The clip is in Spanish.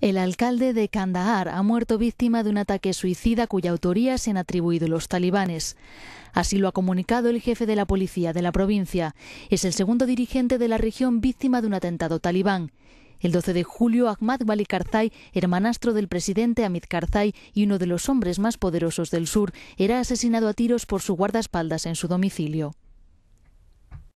El alcalde de Kandahar ha muerto víctima de un ataque suicida cuya autoría se han atribuido los talibanes. Así lo ha comunicado el jefe de la policía de la provincia. Es el segundo dirigente de la región víctima de un atentado talibán. El 12 de julio, Ahmad Wali Karzai, hermanastro del presidente Hamid Karzai y uno de los hombres más poderosos del sur, era asesinado a tiros por su guardaespaldas en su domicilio.